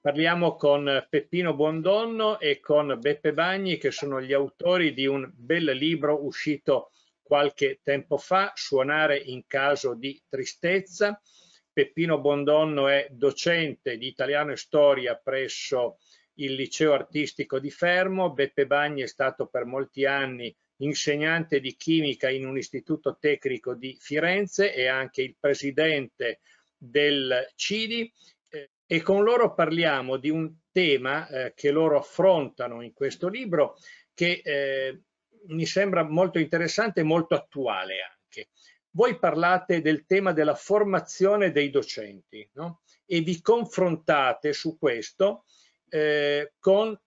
Parliamo con Peppino Buondonno e con Beppe Bagni che sono gli autori di un bel libro uscito qualche tempo fa, Suonare in caso di tristezza. Peppino Buondonno è docente di italiano e storia presso il liceo artistico di Fermo, Beppe Bagni è stato per molti anni insegnante di chimica in un istituto tecnico di Firenze e anche il presidente del CIDI e con loro parliamo di un tema eh, che loro affrontano in questo libro che eh, mi sembra molto interessante e molto attuale anche. Voi parlate del tema della formazione dei docenti no? e vi confrontate su questo eh, con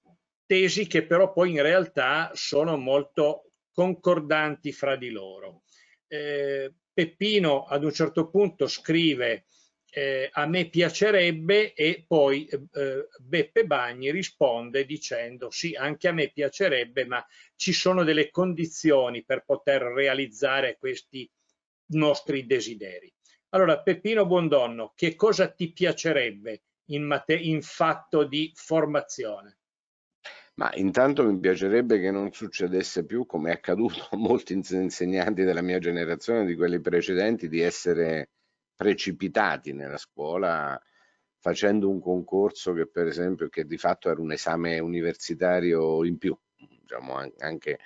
tesi che però poi in realtà sono molto concordanti fra di loro. Eh, Peppino ad un certo punto scrive eh, a me piacerebbe e poi eh, eh, Beppe Bagni risponde dicendo sì anche a me piacerebbe ma ci sono delle condizioni per poter realizzare questi nostri desideri. Allora Peppino Buondonno che cosa ti piacerebbe in, in fatto di formazione? Ma intanto mi piacerebbe che non succedesse più, come è accaduto a molti insegnanti della mia generazione, di quelli precedenti, di essere precipitati nella scuola facendo un concorso che per esempio che di fatto era un esame universitario in più diciamo anche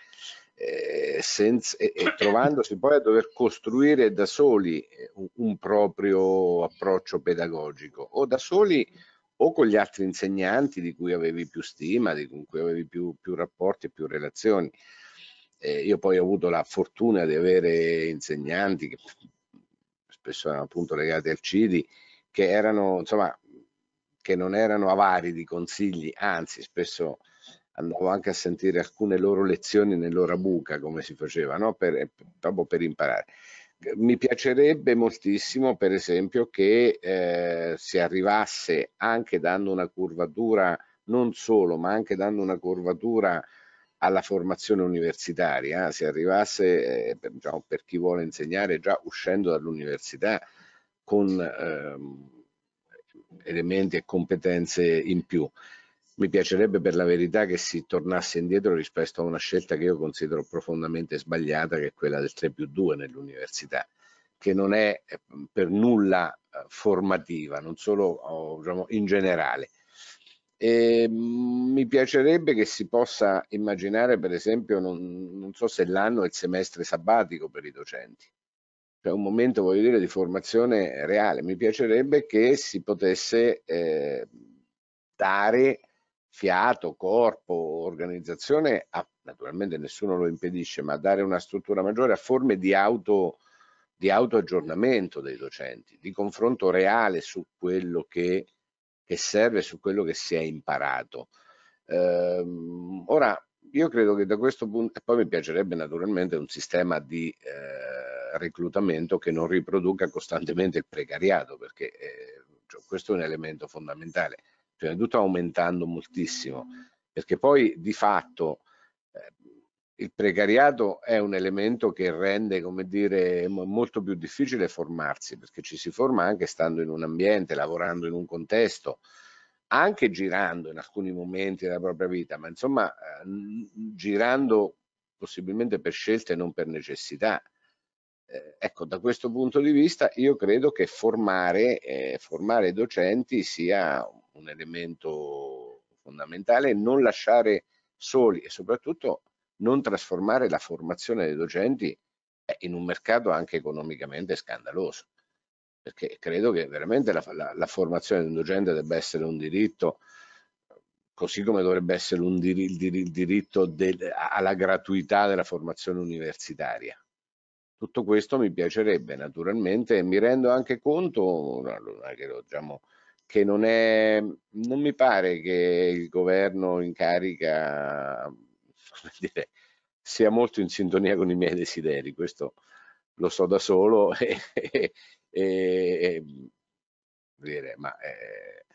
eh, senza, e, e, trovandosi poi a dover costruire da soli eh, un, un, proprio approccio pedagogico o da soli o con gli altri insegnanti di cui avevi più stima, di, con cui avevi più, più rapporti e più relazioni. Eh, io poi ho avuto la fortuna di avere insegnanti che spesso appunto legati al CIDI, che erano insomma che non erano avari di consigli, anzi spesso andavo anche a sentire alcune loro lezioni nell'ora buca come si faceva, no? per, eh, proprio per imparare. Mi piacerebbe moltissimo, per esempio, che eh, si arrivasse anche dando una curvatura, non solo, ma anche dando una curvatura alla formazione universitaria, eh, se arrivasse eh, diciamo, per chi vuole insegnare già uscendo dall'università con eh, elementi e competenze in più. Mi piacerebbe per la verità che si tornasse indietro rispetto a una scelta che io considero profondamente sbagliata, che è quella del 3 più 2 nell'università, che non è eh, per nulla eh, formativa, non solo oh, diciamo, in generale, e ehm, mi piacerebbe che si possa immaginare, per esempio, non, non so se l'anno è il semestre sabbatico per i docenti, cioè un momento, voglio dire, di formazione reale. Mi piacerebbe che si potesse eh, dare fiato, corpo, organizzazione, a, naturalmente nessuno lo impedisce, ma dare una struttura maggiore a forme di auto di autoaggiornamento dei docenti, di confronto reale su quello che che serve su quello che si è imparato. Eh, ora, io credo che da questo punto, e poi mi piacerebbe naturalmente un sistema di eh, reclutamento che non riproduca costantemente il precariato, perché eh, cioè, questo è un elemento fondamentale, prima di tutto aumentando moltissimo, perché poi di fatto il precariato è un elemento che rende come dire, molto più difficile formarsi, perché ci si forma anche stando in un ambiente, lavorando in un contesto, anche girando in alcuni momenti della propria vita, ma insomma eh, girando possibilmente per scelte e non per necessità. Eh, ecco, da questo punto di vista io credo che formare, eh, formare docenti sia un elemento fondamentale, non lasciare soli e soprattutto non trasformare la formazione dei docenti eh, in un mercato anche economicamente scandaloso perché credo che veramente la, la, la, formazione di un docente debba essere un diritto così come dovrebbe essere un dir, il, dir, il, diritto del, alla gratuità della formazione universitaria. Tutto questo mi piacerebbe naturalmente e mi rendo anche conto, diciamo, che non, è, non mi pare che il governo in carica come dire, sia molto in sintonia con i miei desideri, questo lo so da solo e, e, e dire, ma eh,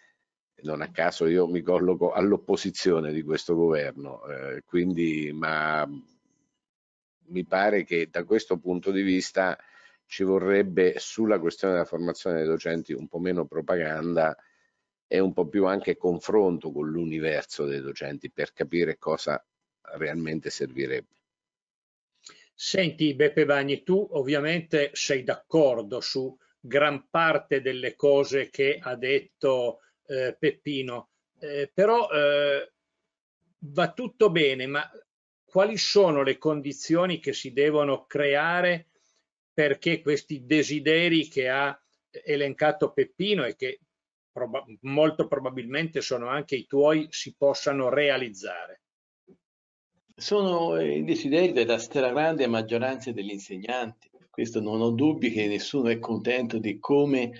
non a caso io mi colloco all'opposizione di questo governo, eh, quindi ma mi pare che da questo punto di vista ci vorrebbe sulla questione della formazione dei docenti un po' meno propaganda e un po' più anche confronto con l'universo dei docenti per capire cosa realmente servirebbe. Senti Beppe Bagni, tu ovviamente sei d'accordo su gran parte delle cose che ha detto eh, Peppino, eh, però eh, va tutto bene, ma quali sono le condizioni che si devono creare perché questi desideri che ha elencato Peppino e che prob molto probabilmente sono anche i tuoi si possano realizzare? sono eh, i desideri della stragrande maggioranza degli insegnanti. Questo non ho dubbi che nessuno è contento di come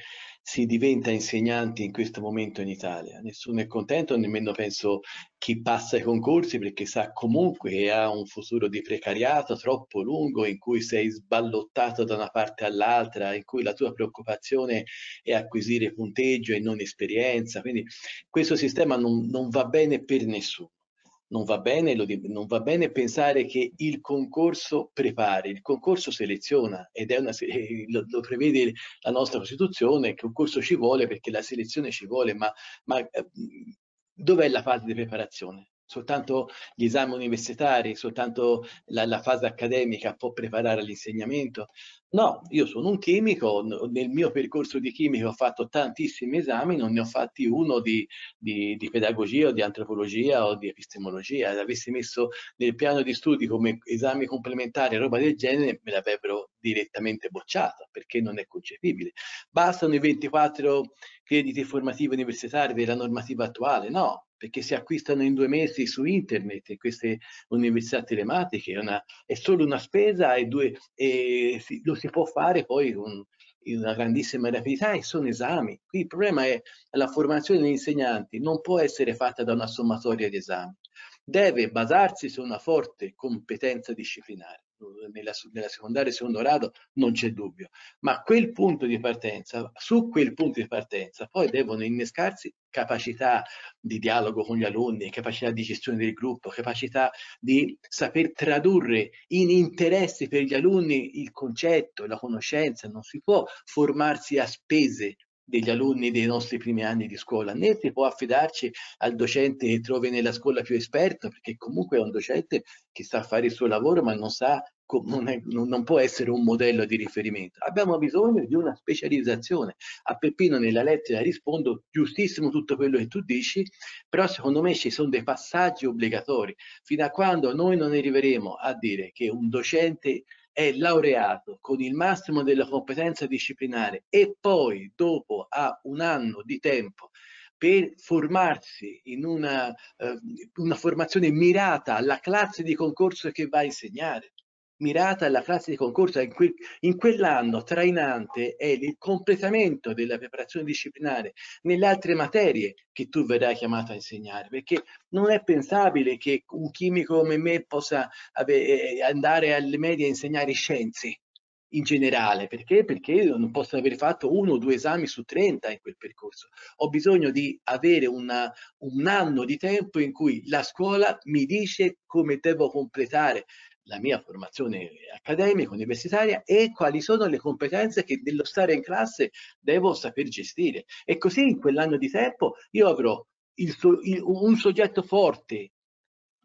si diventa insegnanti in questo momento in Italia. Nessuno è contento, nemmeno penso chi passa i concorsi perché sa comunque che ha un futuro di precariato troppo lungo in cui sei sballottato da una parte all'altra, in cui la tua preoccupazione è acquisire punteggio e non esperienza. Quindi questo sistema non, non va bene per nessuno non va, bene, non va bene pensare che il concorso prepari, il concorso seleziona ed è una, eh, lo, lo prevede la nostra Costituzione, il concorso ci vuole perché la selezione ci vuole, ma, ma eh, dov'è la fase di preparazione? soltanto gli esami universitari, soltanto la, la, fase accademica può preparare all'insegnamento. No, io sono un chimico, nel mio percorso di chimica ho fatto tantissimi esami, non ne ho fatti uno di, di, di, pedagogia o di antropologia o di epistemologia. l'avessi messo nel piano di studi come esami complementari roba del genere, me l'avrebbero direttamente bocciato, perché non è concepibile. Bastano i 24 crediti formativi universitari della normativa attuale? No, perché si acquistano in due mesi su internet queste università telematiche, una, è solo una spesa e, due, e si, lo si può fare poi con una grandissima rapidità e sono esami. Qui il problema è la formazione degli insegnanti non può essere fatta da una sommatoria di esami, deve basarsi su una forte competenza disciplinare nella, nella secondaria e secondo grado non c'è dubbio, ma quel punto di partenza, su quel punto di partenza poi devono innescarsi capacità di dialogo con gli alunni, capacità di gestione del gruppo, capacità di saper tradurre in interessi per gli alunni il concetto, la conoscenza, non si può formarsi a spese degli alunni dei nostri primi anni di scuola, né si può affidarci al docente che trovi nella scuola più esperto, perché comunque è un docente che sa fare il suo lavoro ma non, sa, non, è, non può essere un modello di riferimento. Abbiamo bisogno di una specializzazione. A Peppino nella lettera rispondo giustissimo tutto quello che tu dici, però secondo me ci sono dei passaggi obbligatori. Fino a quando noi non arriveremo a dire che un docente è laureato con il massimo della competenza disciplinare e poi dopo ha un anno di tempo per formarsi in una, eh, una formazione mirata alla classe di concorso che va a insegnare mirata alla classe di concorso. In, que in quell'anno trainante è il completamento della preparazione disciplinare nelle altre materie che tu verrai chiamato a insegnare, perché non è pensabile che un chimico come me possa eh, andare alle medie a insegnare scienze in generale, perché? Perché non posso aver fatto uno o due esami su 30 in quel percorso. Ho bisogno di avere una, un anno di tempo in cui la scuola mi dice come devo completare la mia formazione accademica, universitaria e quali sono le competenze che dello stare in classe devo saper gestire. E così in quell'anno di tempo io avrò il, il, un soggetto forte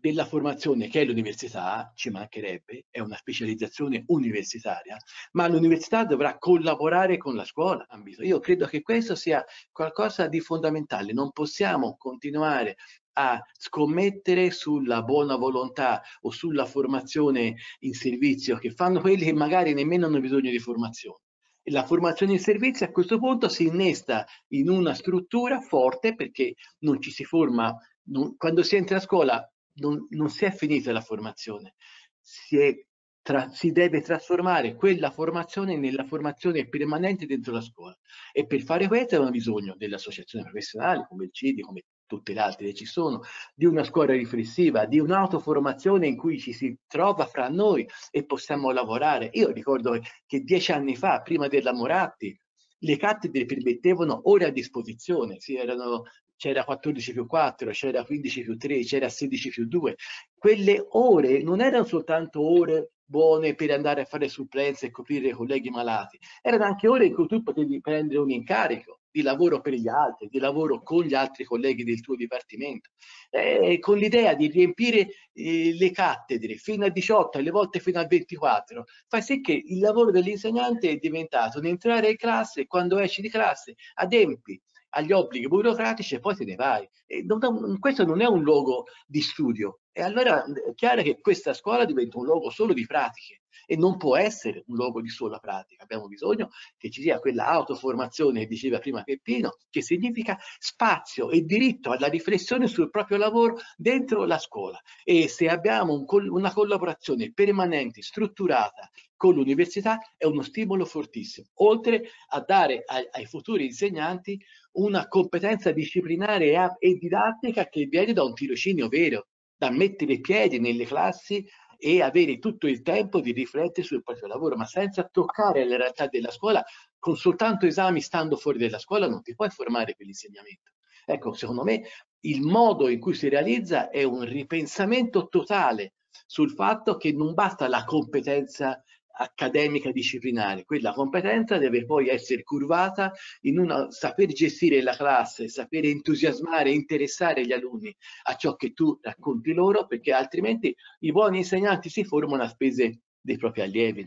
della formazione che è l'università, ci mancherebbe, è una specializzazione universitaria, ma l'università dovrà collaborare con la scuola. Io credo che questo sia qualcosa di fondamentale, non possiamo continuare a scommettere sulla buona volontà o sulla formazione in servizio che fanno quelli che magari nemmeno hanno bisogno di formazione. E la formazione in servizio a questo punto si innesta in una struttura forte perché non ci si forma, non, quando si entra a scuola non, non, si è finita la formazione, si, è, tra, si deve trasformare quella formazione nella formazione permanente dentro la scuola e per fare questo abbiamo bisogno dell'associazione professionale come il CIDI, come tutte le altre ci sono, di una scuola riflessiva, di un'autoformazione in cui ci si trova fra noi e possiamo lavorare. Io ricordo che dieci anni fa, prima della Moratti, le cattedre permettevano ore a disposizione, sì, erano, c'era 14 più 4, c'era 15 più 3, c'era 16 più 2. Quelle ore non erano soltanto ore buone per andare a fare supplenze e coprire i colleghi malati, erano anche ore in cui tu potevi prendere un incarico di lavoro per gli altri, di lavoro con gli altri colleghi del tuo dipartimento, eh, con l'idea di riempire eh, le cattedre fino a 18, alle volte fino a 24, fa sì che il lavoro dell'insegnante è diventato un entrare in classe, quando esci di classe, adempi agli obblighi burocratici e poi te ne vai. Non, questo non è un luogo di studio. E allora è chiaro che questa scuola diventa un luogo solo di pratiche e non può essere un luogo di sola pratica. Abbiamo bisogno che ci sia quella autoformazione che diceva prima Peppino, che significa spazio e diritto alla riflessione sul proprio lavoro dentro la scuola. E se abbiamo un, una collaborazione permanente, strutturata, con l'università è uno stimolo fortissimo, oltre a dare ai, ai futuri insegnanti una competenza disciplinare e, e didattica che viene da un tirocinio vero, da mettere i piedi nelle classi e avere tutto il tempo di riflettere sul proprio lavoro, ma senza toccare la realtà della scuola, con soltanto esami stando fuori dalla scuola non ti puoi formare per l'insegnamento. Ecco, secondo me il modo in cui si realizza è un ripensamento totale sul fatto che non basta la competenza accademica disciplinare, quella competenza deve poi essere curvata in una saper gestire la classe, sapere entusiasmare, interessare gli alunni a ciò che tu racconti loro, perché altrimenti i buoni insegnanti si formano a spese dei propri allievi.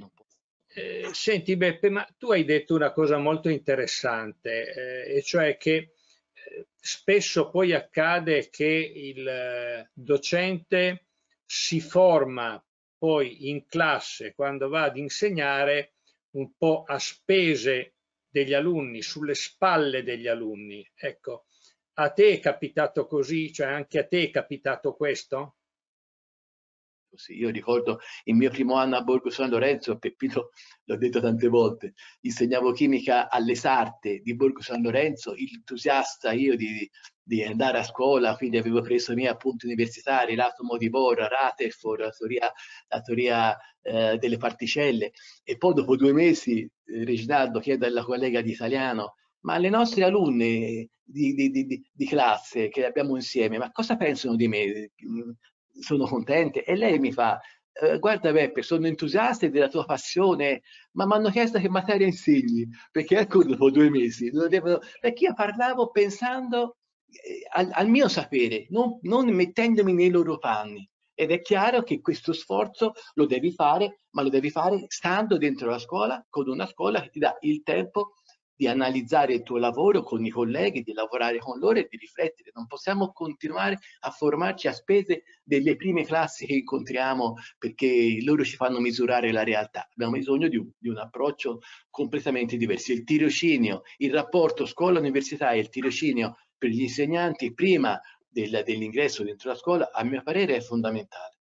Eh, senti Beppe, ma tu hai detto una cosa molto interessante, eh, e cioè che eh, spesso poi accade che il eh, docente si forma poi in classe quando va ad insegnare un po' a spese degli alunni, sulle spalle degli alunni. Ecco, a te è capitato così? Cioè anche a te è capitato questo? così. Io ricordo il mio primo anno a Borgo San Lorenzo, Peppino l'ho detto tante volte, insegnavo chimica alle Sarte di Borgo San Lorenzo, entusiasta io di, di andare a scuola, quindi avevo preso i miei appunti universitari, l'atomo di Bohr, Rutherford, la teoria, la teoria eh, delle particelle. E poi dopo due mesi, eh, Reginaldo chiede alla collega di italiano, ma le nostre alunne di, di, di, di, classe che abbiamo insieme, ma cosa pensano di me? sono contente. E lei mi fa, eh, guarda Beppe, sono entusiasta della tua passione, ma mi hanno chiesto che materia insegni, perché ecco dopo due mesi, avevo... perché io parlavo pensando eh, al, al mio sapere, non, non, mettendomi nei loro panni. Ed è chiaro che questo sforzo lo devi fare, ma lo devi fare stando dentro la scuola, con una scuola che ti dà il tempo di analizzare il tuo lavoro con i colleghi, di lavorare con loro e di riflettere. Non possiamo continuare a formarci a spese delle prime classi che incontriamo perché loro ci fanno misurare la realtà. Abbiamo bisogno di un, di un approccio completamente diverso. Il tirocinio, il rapporto scuola-università e il tirocinio per gli insegnanti prima del, dell'ingresso dentro la scuola, a mio parere, è fondamentale.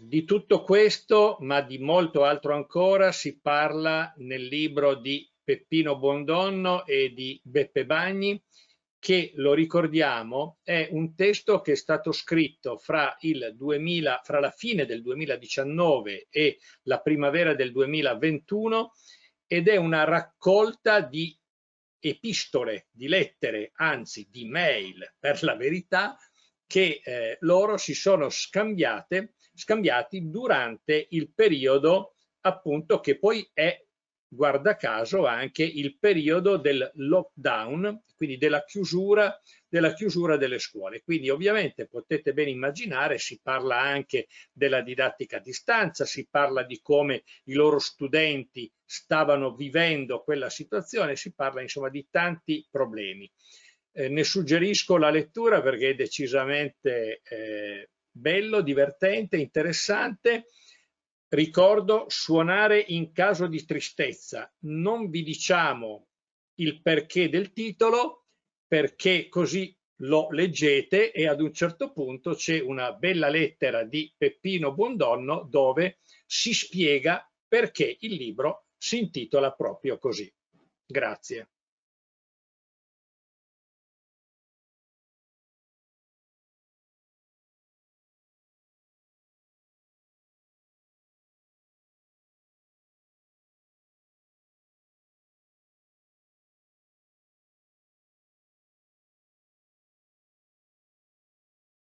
Di tutto questo, ma di molto altro ancora, si parla nel libro di Peppino Bondonno e di Beppe Bagni, che lo ricordiamo è un testo che è stato scritto fra, 2000, fra la fine del 2019 e la primavera del 2021 ed è una raccolta di epistole, di lettere, anzi di mail per la verità, che eh, loro si sono scambiati durante il periodo appunto che poi è guarda caso anche il periodo del lockdown, quindi della chiusura, della chiusura delle scuole. Quindi ovviamente potete ben immaginare, si parla anche della didattica a distanza, si parla di come i loro studenti stavano vivendo quella situazione, si parla insomma di tanti problemi. Eh, ne suggerisco la lettura perché è decisamente eh, bello, divertente, interessante. Ricordo suonare in caso di tristezza. Non vi diciamo il perché del titolo perché così lo leggete e ad un certo punto c'è una bella lettera di Peppino Buondonno dove si spiega perché il libro si intitola proprio così. Grazie.